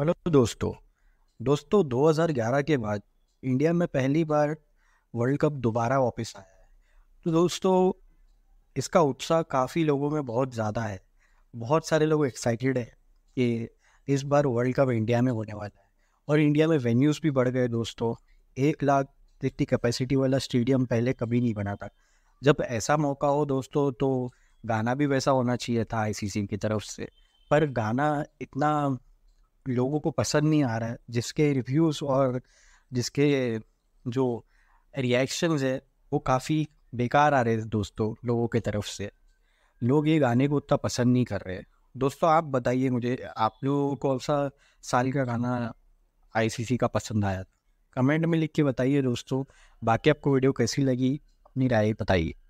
hello दोस्तों दोस्तों 2011 के बाद इंडिया में पहली बार वर्ल्ड कप दोबारा वापस आया है तो दोस्तों इसका उत्साह काफ़ी लोगों में बहुत ज़्यादा है बहुत सारे लोग एक्साइटेड हैं कि इस बार वर्ल्ड कप इंडिया में होने वाला है और इंडिया में वेन्यूज़ भी बढ़ गए दोस्तों एक लाख जितनी कैपेसिटी वाला स्टेडियम पहले कभी नहीं बना था जब ऐसा मौका हो दोस्तों तो गाना भी वैसा होना चाहिए था आईसीसी की तरफ से पर गाना इतना लोगों को पसंद नहीं आ रहा है जिसके रिव्यूज़ और जिसके जो रिएक्शंस है वो काफ़ी बेकार आ रहे हैं दोस्तों लोगों के तरफ से लोग ये गाने को उतना पसंद नहीं कर रहे दोस्तों आप बताइए मुझे आप लोगों को कौन सा साल का गाना आईसीसी का पसंद आया कमेंट में लिख के बताइए दोस्तों बाकी आपको वीडियो कैसी लगी अपनी राय बताइए